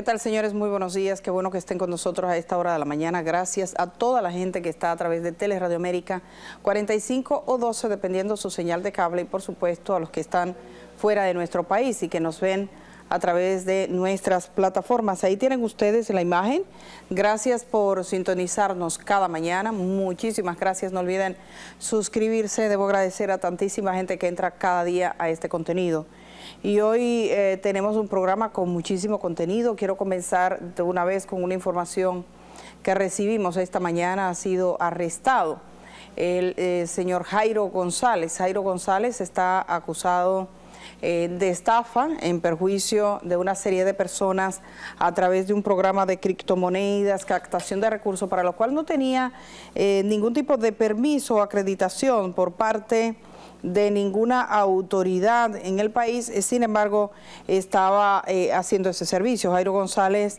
¿Qué tal, señores? Muy buenos días. Qué bueno que estén con nosotros a esta hora de la mañana. Gracias a toda la gente que está a través de Radio América 45 o 12, dependiendo su señal de cable, y por supuesto a los que están fuera de nuestro país y que nos ven a través de nuestras plataformas. Ahí tienen ustedes la imagen. Gracias por sintonizarnos cada mañana. Muchísimas gracias. No olviden suscribirse. Debo agradecer a tantísima gente que entra cada día a este contenido y hoy eh, tenemos un programa con muchísimo contenido. Quiero comenzar de una vez con una información que recibimos esta mañana. Ha sido arrestado el eh, señor Jairo González. Jairo González está acusado eh, de estafa en perjuicio de una serie de personas a través de un programa de criptomonedas, captación de recursos, para lo cual no tenía eh, ningún tipo de permiso o acreditación por parte de ninguna autoridad en el país, eh, sin embargo, estaba haciendo ese servicio. Jairo González,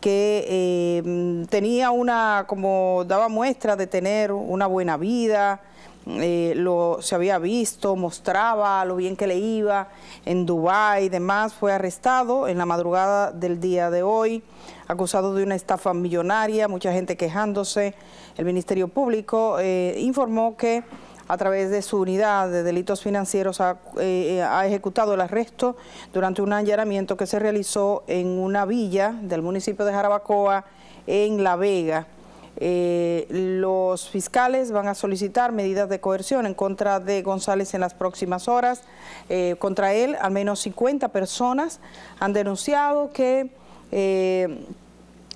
que tenía una, como daba muestra de tener una buena vida, eh, lo, se había visto, mostraba lo bien que le iba en Dubái y demás, fue arrestado en la madrugada del día de hoy, acusado de una estafa millonaria, mucha gente quejándose. El Ministerio Público eh, informó que a través de su unidad de delitos financieros ha, eh, ha ejecutado el arresto durante un allanamiento que se realizó en una villa del municipio de Jarabacoa, en La Vega. Eh, los fiscales van a solicitar medidas de coerción en contra de González en las próximas horas. Eh, contra él, al menos 50 personas han denunciado que... Eh,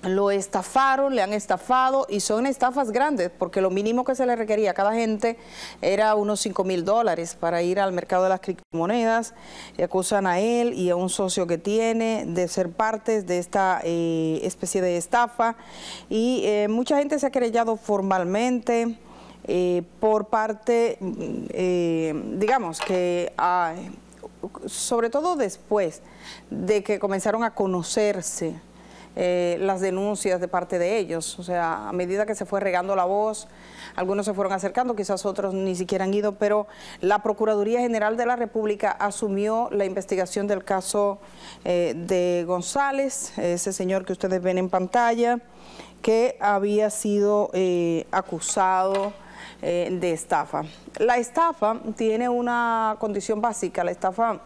lo estafaron, le han estafado y son estafas grandes porque lo mínimo que se le requería a cada gente era unos 5 mil dólares para ir al mercado de las criptomonedas. Y acusan a él y a un socio que tiene de ser parte de esta eh, especie de estafa y eh, mucha gente se ha querellado formalmente. Eh, por parte, mm, digamos que... sobre todo después de que comenzaron a conocerse eh, las denuncias de parte de ellos. O sea, a medida que se fue regando la voz, algunos se fueron acercando, quizás otros ni siquiera han ido, pero la Procuraduría General de la República asumió la investigación del caso eh, de González, ese señor que ustedes ven en pantalla, que había sido eh, acusado de estafa. La estafa tiene una condición básica, la estafa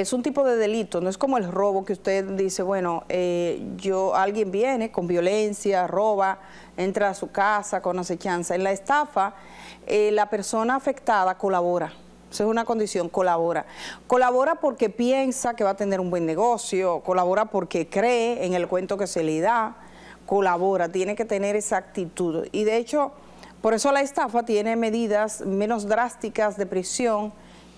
es un tipo de delito, no es como el robo que usted dice, bueno, eh, yo alguien viene con violencia, roba, entra a su casa con acechanza. En la estafa, eh, la persona afectada colabora. Esa es una condición, colabora. Colabora porque piensa que va a tener un buen negocio, colabora porque cree en el cuento que se le da, colabora, tiene que tener esa actitud. Y de hecho, por eso la estafa tiene medidas menos drásticas de prisión,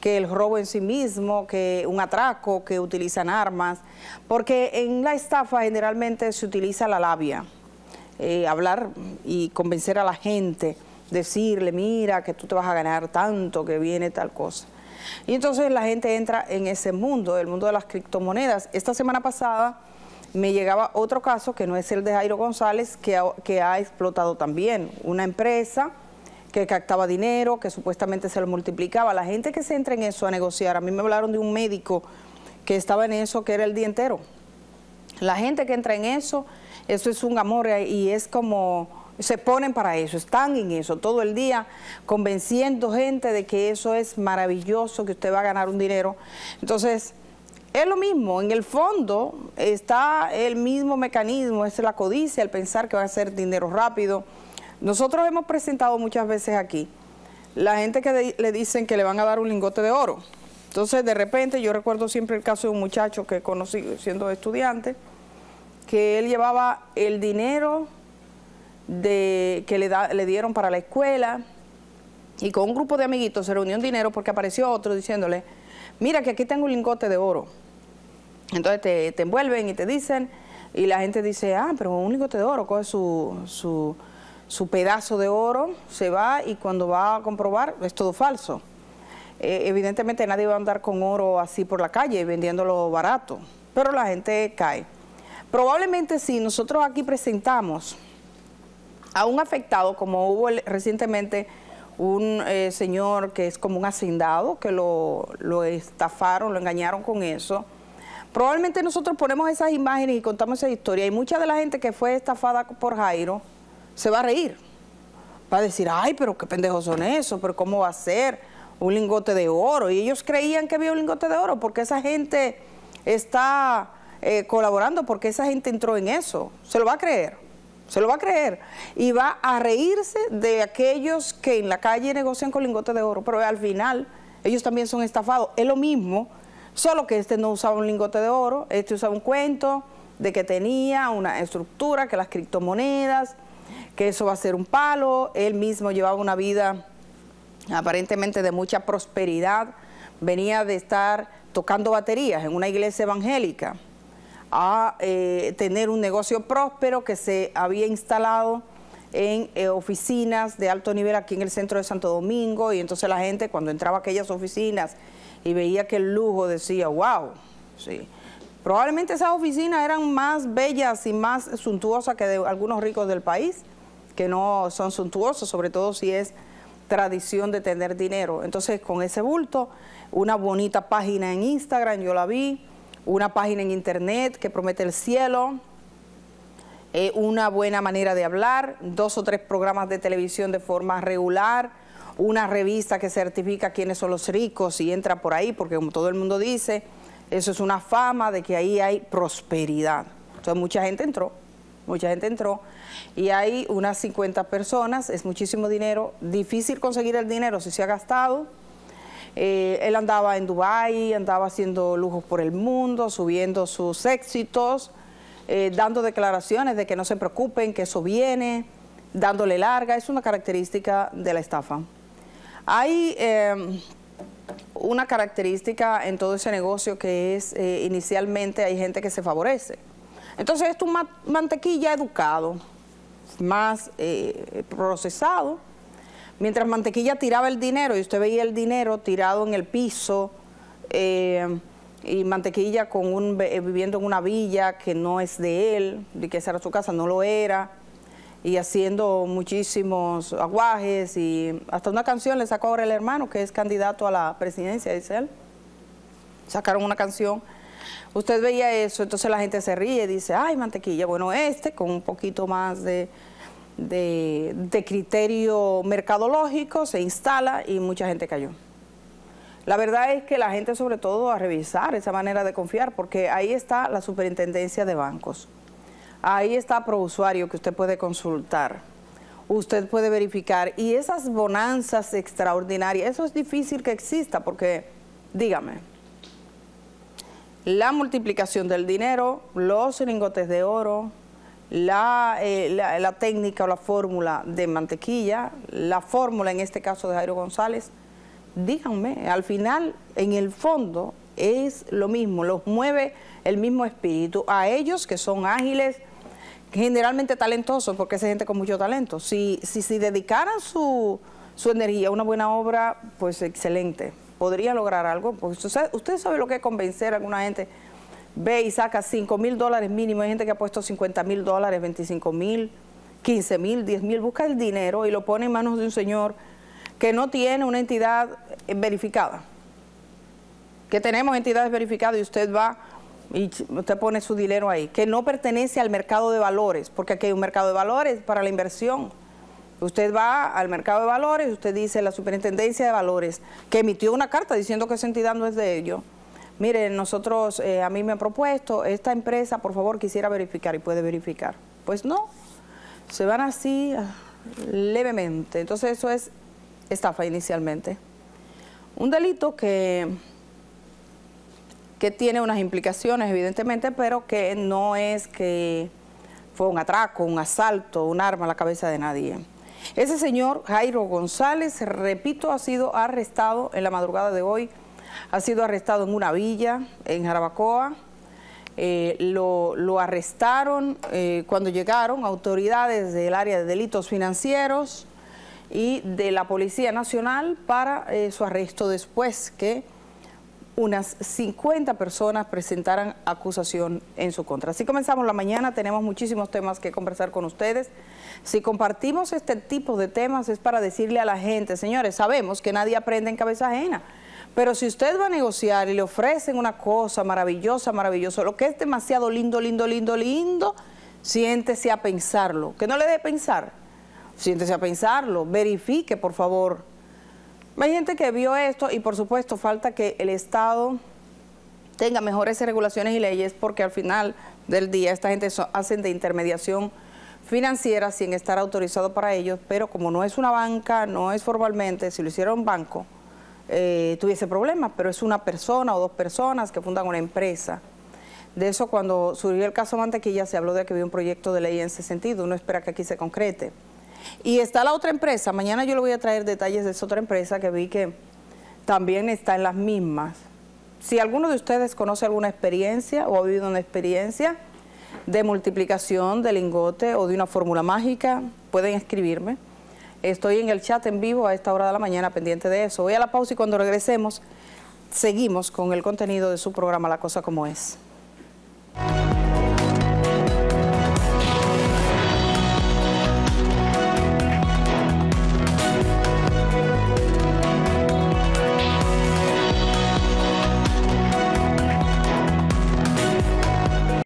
que el robo en sí mismo, que un atraco, que utilizan armas, porque en la estafa generalmente se utiliza la labia, eh, hablar y convencer a la gente, decirle, mira, que tú te vas a ganar tanto, que viene tal cosa. Y entonces la gente entra en ese mundo, el mundo de las criptomonedas. Esta semana pasada me llegaba otro caso, que no es el de Jairo González, que ha explotado también una empresa que captaba dinero, que supuestamente se lo multiplicaba. La gente que se entra en eso a negociar, a mí me hablaron de un médico que estaba en eso, que era el día entero. La gente que entra en eso, eso es un amor eh, y es como, se ponen para eso, están en eso todo el día convenciendo gente de que eso es maravilloso, que usted va a ganar un dinero. Entonces, es lo mismo, en el fondo está el mismo mecanismo, es la codicia, el pensar que va a ser dinero rápido, nosotros hemos presentado muchas veces aquí la gente que le dicen que le van a dar un lingote de oro. Entonces, de repente, yo recuerdo siempre el caso de un muchacho que conocí siendo estudiante, que él llevaba el dinero que le, dieron para la escuela y con un grupo de amiguitos se reunió un dinero porque apareció otro diciéndole, mira que aquí tengo un lingote de oro. Entonces te, envuelven y te dicen, y la gente dice, ah, pero un lingote de oro coge su, su su pedazo de oro, se va y cuando va a comprobar es todo falso. Eh, evidentemente nadie va a andar con oro así por la calle vendiéndolo barato, pero la gente cae. Probablemente si nosotros aquí presentamos a un afectado, como hubo recientemente un eh, señor que es como un hacendado, que lo, lo estafaron, lo engañaron con eso, probablemente nosotros ponemos esas imágenes y contamos esa historia y mucha de la gente que fue estafada por Jairo, se va a reír. Va a decir, ay, pero qué pendejos son esos, pero cómo va a ser un lingote de oro. Y ellos creían que había un lingote de oro porque esa gente está eh, colaborando, porque esa gente entró en eso. Se lo va a creer, se lo va a creer. Y va a reírse de aquellos que en la calle negocian con lingote de oro, pero al final ellos también son estafados. Es lo mismo, solo que este no usaba un lingote de oro, este usaba un cuento de que tenía una estructura, que las criptomonedas que eso va a ser un palo. Él mismo llevaba una vida aparentemente de mucha prosperidad. Venía de estar tocando baterías en una iglesia evangélica a eh, tener un negocio próspero que se había instalado en eh, oficinas de alto nivel aquí en el centro de Santo Domingo y entonces la gente cuando entraba a aquellas oficinas y veía que el lujo decía, wow, sí. Probablemente esas oficinas eran más bellas y más suntuosas que de algunos ricos del país, que no son suntuosos, sobre todo si es tradición de tener dinero. Entonces, con ese bulto, una bonita página en Instagram, yo la vi, una página en Internet que promete el cielo, eh, una buena manera de hablar, dos o tres programas de televisión de forma regular, una revista que certifica quiénes son los ricos y entra por ahí, porque como todo el mundo dice, eso es una fama de que ahí hay prosperidad. Entonces mucha gente entró mucha gente entró y hay unas 50 personas, es muchísimo dinero, difícil conseguir el dinero si se ha gastado. Eh, él andaba en Dubái, andaba haciendo lujos por el mundo, subiendo sus éxitos, eh, dando declaraciones de que no se preocupen, que eso viene, dándole larga, es una característica de la estafa. Hay em, una característica en todo ese negocio que es eh, inicialmente hay gente que se favorece. Entonces es un mantequilla educado, más eh, procesado. Mientras mantequilla tiraba el dinero y usted veía el dinero tirado en el piso eh, y mantequilla con un, eh, viviendo en una villa que no es de él, de que esa era su casa, no lo era y haciendo muchísimos aguajes y hasta una canción le sacó ahora el hermano que es candidato a la presidencia, dice él. Sacaron una canción Usted veía eso, entonces la gente se ríe, dice, ay, mantequilla, bueno, este con un poquito más de, criterio mercadológico se instala y mucha gente cayó. La verdad es que la gente sobre todo a revisar esa manera de confiar, porque ahí está la superintendencia de bancos. Ahí está ProUsuario que usted puede consultar. Usted puede verificar. Y esas bonanzas extraordinarias, eso es difícil que exista porque, dígame, la multiplicación del dinero, los lingotes de oro, eh, la, técnica o la fórmula de mantequilla, la fórmula en este caso de Jairo González, díganme, al final, en el fondo, es lo mismo, los mueve el mismo espíritu. A ellos que son ágiles, generalmente talentosos, porque es gente con mucho talento. Si, si, si dedicaran su, su energía a una buena obra, pues excelente podría lograr algo. porque usted, sabe lo que es convencer a alguna gente. Ve y saca 5 mil dólares mínimo. Hay gente que ha puesto 50 mil dólares, 25 mil, 15 mil, 10 mil. Busca el dinero y lo pone en manos de un señor que no tiene una entidad verificada. Que tenemos entidades verificadas y usted va y usted pone su dinero ahí. Que no pertenece al mercado de valores, porque aquí hay un mercado de valores para la inversión. Usted va al mercado de valores, usted dice la superintendencia de valores, que emitió una carta diciendo que esa entidad no es de ellos. Mire, nosotros, eh, a mí me ha propuesto, esta empresa, por favor, quisiera verificar y puede verificar. Pues no, se van así ah, levemente. Entonces eso es estafa inicialmente. Un delito que, que tiene unas implicaciones, evidentemente, pero que no es que fue un atraco, un asalto, un arma a la cabeza de nadie. Ese señor, Jairo González, repito, ha sido arrestado en la madrugada de hoy, ha sido arrestado en una villa, en Jarabacoa. Eh, lo, arrestaron eh, cuando llegaron autoridades del área de delitos financieros y de la Policía Nacional para eh, su arresto después que unas 50 personas presentaran acusación en su contra. Así comenzamos la mañana, tenemos muchísimos temas que conversar con ustedes. Si compartimos este tipo de temas es para decirle a la gente, señores, sabemos que nadie aprende en cabeza ajena, pero si usted va a negociar y le ofrecen una cosa maravillosa, maravillosa, lo que es demasiado lindo, lindo, lindo, lindo, siéntese a pensarlo, que no le dé pensar, siéntese a pensarlo, verifique por favor hay gente que vio esto y por supuesto falta que el Estado tenga mejores regulaciones y leyes porque al final del día esta gente hacen de intermediación financiera sin estar autorizado para ellos, pero como no es una banca, no es formalmente, si lo hiciera un banco, eh, tuviese problemas, pero es una persona o dos personas que fundan una empresa. De eso cuando surgió el caso Mantequilla se habló de que había un proyecto de ley en ese sentido, uno espera que aquí se concrete. Y está la otra empresa, mañana yo le voy a traer detalles de esa otra empresa que vi que también está en las mismas. Si alguno de ustedes conoce alguna experiencia o ha vivido una experiencia de multiplicación de lingote o de una fórmula mágica, pueden escribirme. Estoy en el chat en vivo a esta hora de la mañana pendiente de eso. Voy a la pausa y cuando regresemos seguimos con el contenido de su programa La Cosa Como Es.